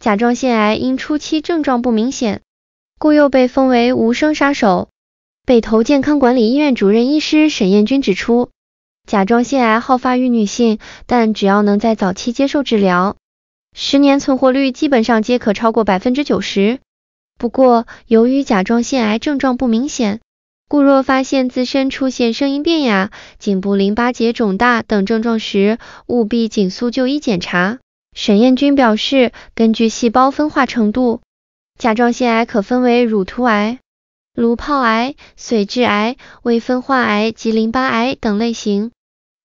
甲状腺癌因初期症状不明显，故又被封为无声杀手。北投健康管理医院主任医师沈彦军指出，甲状腺癌好发于女性，但只要能在早期接受治疗，十年存活率基本上皆可超过百分之九十。不过，由于甲状腺癌症状不明显，故若发现自身出现声音变哑、颈部淋巴结肿大等症状时，务必紧速就医检查。沈艳军表示，根据细胞分化程度，甲状腺癌可分为乳突癌、颅泡癌、髓质癌、未分化癌及淋巴癌等类型。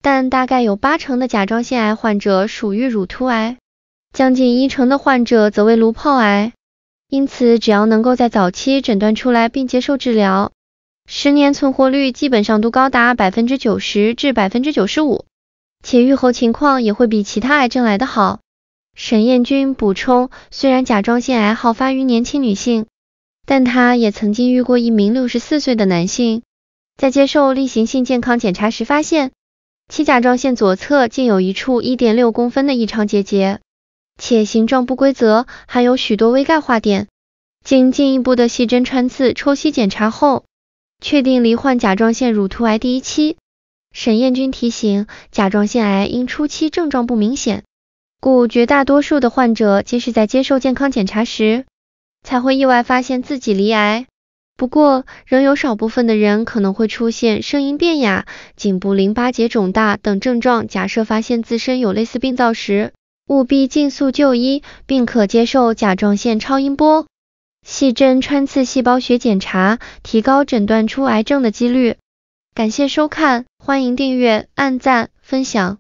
但大概有八成的甲状腺癌患者属于乳突癌，将近一成的患者则为颅泡癌。因此，只要能够在早期诊断出来并接受治疗，十年存活率基本上都高达百分之九十至百分之九十五，且预后情况也会比其他癌症来得好。沈燕军补充，虽然甲状腺癌好发于年轻女性，但他也曾经遇过一名六十四岁的男性，在接受例行性健康检查时发现，其甲状腺左侧竟有一处一点六公分的异常结节，且形状不规则，还有许多微钙化点。经进一步的细针穿刺抽吸检查后，确定罹患甲状腺乳突癌第一期。沈燕军提醒，甲状腺癌因初期症状不明显。故绝大多数的患者皆是在接受健康检查时，才会意外发现自己罹癌。不过，仍有少部分的人可能会出现声音变哑、颈部淋巴结肿大等症状。假设发现自身有类似病灶时，务必尽速就医，并可接受甲状腺超音波、细针穿刺细胞学检查，提高诊断出癌症的几率。感谢收看，欢迎订阅、按赞、分享。